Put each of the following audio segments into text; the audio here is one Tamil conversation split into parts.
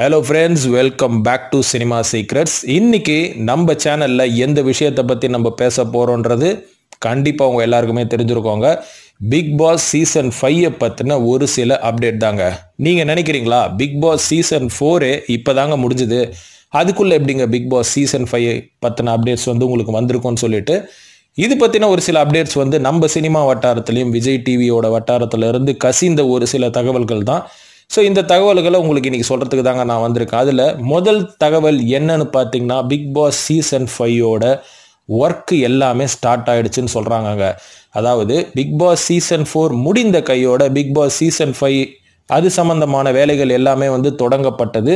hello friends welcome back to cinema secrets இன்றைக்கி நம்ம சேனலில் எந்த விஷயத்தை பற்றி நம்ம பேச போகிறோன்றது கண்டிப்பாக உங்கள் எல்லாருக்குமே தெரிஞ்சுருக்கோங்க பிக் பாஸ் சீசன் ஃபைவை பற்றின ஒரு சில அப்டேட் தாங்க நீங்கள் நினைக்கிறீங்களா பிக் பாஸ் சீசன் ஃபோரே இப்போ தாங்க முடிஞ்சுது அதுக்குள்ளே எப்படிங்க பிக் பாஸ் சீசன் ஃபைவ் பற்றின அப்டேட்ஸ் வந்து உங்களுக்கு வந்திருக்கும்னு சொல்லிட்டு இது பற்றின ஒரு சில அப்டேட்ஸ் வந்து நம்ம சினிமா வட்டாரத்துலேயும் விஜய் டிவியோட வட்டாரத்தில் இருந்து கசிந்த ஒரு சில தகவல்கள் தான் ஸோ இந்த தகவல்களை உங்களுக்கு இன்றைக்கி சொல்கிறதுக்கு தாங்க நான் வந்திருக்கேன் அதில் முதல் தகவல் என்னன்னு பார்த்தீங்கன்னா பிக் பாஸ் சீசன் ஃபைவோட ஒர்க்கு எல்லாமே ஸ்டார்ட் ஆகிடுச்சுன்னு சொல்கிறாங்கங்க அதாவது பிக் பாஸ் சீசன் ஃபோர் முடிந்த கையோட பிக் பாஸ் சீசன் ஃபைவ் அது சம்பந்தமான வேலைகள் எல்லாமே வந்து தொடங்கப்பட்டது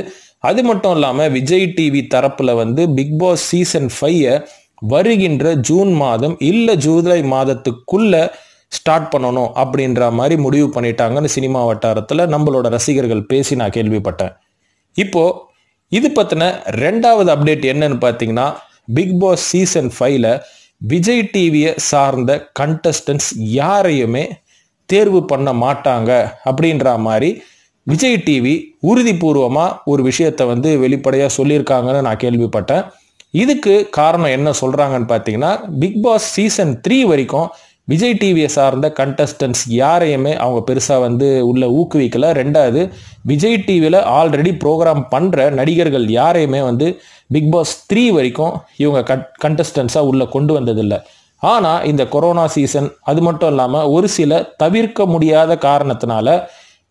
அது மட்டும் இல்லாமல் விஜய் டிவி தரப்பில் வந்து பிக் பாஸ் சீசன் ஃபைவை வருகின்ற ஜூன் மாதம் இல்லை ஜூலை மாதத்துக்குள்ளே ஸ்டார்ட் பண்ணணும் அப்படின்ற மாதிரி முடிவு பண்ணிட்டாங்கன்னு சினிமா வட்டாரத்தில் நம்மளோட ரசிகர்கள் பேசி நான் கேள்விப்பட்டேன் இப்போது இது பற்றின ரெண்டாவது அப்டேட் என்னன்னு பார்த்தீங்கன்னா பிக் பாஸ் சீசன் ஃபைவ்ல விஜய் டிவியை சார்ந்த கண்டஸ்டன்ஸ் யாரையுமே தேர்வு பண்ண மாட்டாங்க அப்படின்ற மாதிரி விஜய் டிவி உறுதிபூர்வமாக ஒரு விஷயத்தை வந்து வெளிப்படையாக சொல்லியிருக்காங்கன்னு நான் கேள்விப்பட்டேன் இதுக்கு காரணம் என்ன சொல்கிறாங்கன்னு பார்த்தீங்கன்னா பிக் பாஸ் சீசன் த்ரீ வரைக்கும் விஜய் டிவியை சார்ந்த கண்டஸ்டன்ஸ் யாரையுமே அவங்க பெருசாக வந்து உள்ள ஊக்குவிக்கலை ரெண்டாவது விஜய் டிவியில் ஆல்ரெடி ப்ரோக்ராம் பண்ணுற நடிகர்கள் யாரையுமே வந்து பிக் பாஸ் த்ரீ வரைக்கும் இவங்க கட் கண்டஸ்டன்ஸாக உள்ளே கொண்டு வந்ததில்லை ஆனால் இந்த கொரோனா சீசன் அது மட்டும் இல்லாமல் ஒரு சில தவிர்க்க முடியாத காரணத்தினால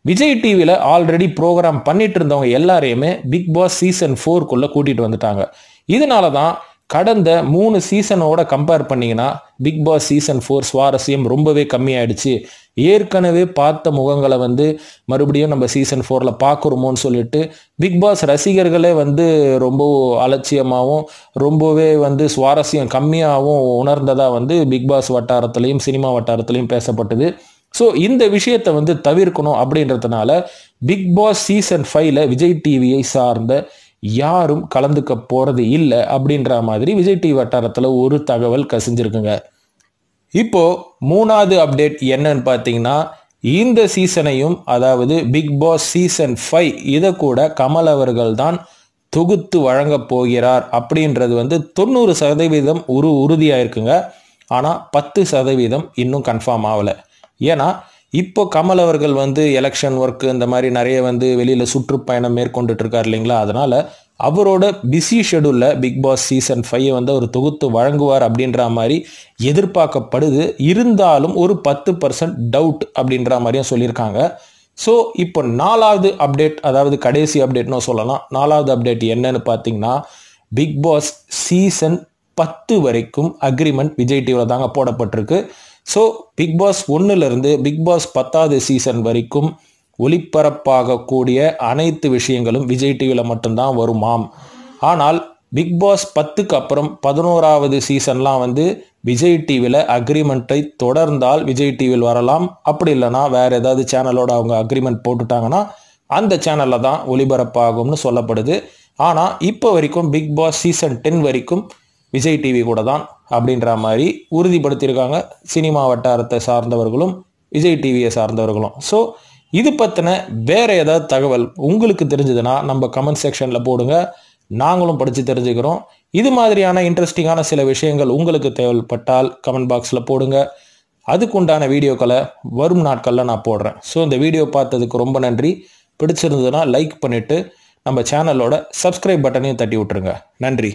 விஜய் டிவியில் ஆல்ரெடி ப்ரோக்ராம் பண்ணிட்டு இருந்தவங்க எல்லாரையுமே பிக் பாஸ் சீசன் ஃபோர்க்குள்ளே கூட்டிகிட்டு வந்துட்டாங்க இதனால தான் கடந்த மூணு சீசனோட கம்பேர் பண்ணிங்கன்னா பிக் பாஸ் சீசன் ஃபோர் சுவாரஸ்யம் ரொம்பவே கம்மியாயிடுச்சு ஏற்கனவே பார்த்த முகங்களை வந்து மறுபடியும் நம்ம சீசன் ஃபோரில் பார்க்குறோமோன்னு சொல்லிட்டு பிக் பாஸ் ரசிகர்களே வந்து ரொம்ப அலட்சியமாகவும் ரொம்பவே வந்து சுவாரஸ்யம் கம்மியாகவும் உணர்ந்ததாக வந்து பிக் பாஸ் வட்டாரத்துலேயும் சினிமா வட்டாரத்துலேயும் பேசப்பட்டது ஸோ இந்த விஷயத்தை வந்து தவிர்க்கணும் அப்படின்றதுனால பிக் பாஸ் சீசன் ஃபைவ்ல விஜய் டிவியை சார்ந்த யாரும் கலந்துக்க போகிறது இல்லை அப்படின்ற மாதிரி விஜய் டிவி வட்டாரத்தில் ஒரு தகவல் கசிஞ்சிருக்குங்க இப்போது மூணாவது அப்டேட் என்னன்னு பார்த்தீங்கன்னா இந்த சீசனையும் அதாவது பிக் பாஸ் சீசன் ஃபைவ் இதை கூட கமல் அவர்கள் தான் தொகுத்து வழங்கப் போகிறார் அப்படின்றது வந்து தொண்ணூறு சதவீதம் உரு உறுதியாக இருக்குங்க ஆனால் பத்து சதவீதம் இன்னும் கன்ஃபார்ம் ஆகலை ஏன்னா இப்போ கமல் அவர்கள் வந்து எலெக்ஷன் ஒர்க்கு இந்த மாதிரி நிறைய வந்து வெளியில் சுற்றுப்பயணம் மேற்கொண்டுட்டு இருக்கார் இல்லைங்களா அதனால் அவரோட பிஸி ஷெடியூலில் பிக் பாஸ் சீசன் ஃபைவ் வந்து அவர் தொகுத்து வழங்குவார் அப்படின்ற மாதிரி எதிர்பார்க்கப்படுது இருந்தாலும் ஒரு பத்து பர்சன்ட் டவுட் அப்படின்ற மாதிரியும் சொல்லியிருக்காங்க ஸோ இப்போ நாலாவது அப்டேட் அதாவது கடைசி அப்டேட்னு சொல்லலாம் நாலாவது அப்டேட் என்னன்னு பார்த்தீங்கன்னா பிக் பாஸ் சீசன் பத்து வரைக்கும் அக்ரிமெண்ட் விஜய் டிவியில் தாங்க போடப்பட்டிருக்கு ஸோ பிக் பாஸ் ஒன்றுலேருந்து பிக் பாஸ் பத்தாவது சீசன் வரைக்கும் ஒளிபரப்பாகக்கூடிய அனைத்து விஷயங்களும் விஜய் டிவியில் மட்டும்தான் வருமாம் ஆனால் பிக் பாஸ் பத்துக்கு அப்புறம் பதினோராவது சீசன்லாம் வந்து விஜய் டிவியில் அக்ரிமெண்ட்டை தொடர்ந்தால் விஜய் டிவியில் வரலாம் அப்படி இல்லைனா வேறு ஏதாவது சேனலோட அவங்க அக்ரிமெண்ட் போட்டுட்டாங்கன்னா அந்த சேனலில் தான் ஒளிபரப்பாகும்னு சொல்லப்படுது ஆனால் இப்போ வரைக்கும் பிக் பாஸ் சீசன் டென் வரைக்கும் விஜய் டிவி கூட தான் அப்படின்ற மாதிரி உறுதிப்படுத்தியிருக்காங்க சினிமா வட்டாரத்தை சார்ந்தவர்களும் விஜய் டிவியை சார்ந்தவர்களும் ஸோ இது பற்றின வேறு ஏதாவது தகவல் உங்களுக்கு தெரிஞ்சதுன்னா நம்ம கமெண்ட் செக்ஷனில் போடுங்க நாங்களும் படித்து தெரிஞ்சுக்கிறோம் இது மாதிரியான இன்ட்ரெஸ்டிங்கான சில விஷயங்கள் உங்களுக்கு தேவைப்பட்டால் கமெண்ட் பாக்ஸில் போடுங்க அதுக்குண்டான வீடியோக்களை வரும் நாட்களில் நான் போடுறேன் ஸோ இந்த வீடியோ பார்த்ததுக்கு ரொம்ப நன்றி பிடிச்சிருந்ததுன்னா லைக் பண்ணிவிட்டு நம்ம சேனலோட சப்ஸ்கிரைப் பட்டனையும் தட்டி விட்டுருங்க நன்றி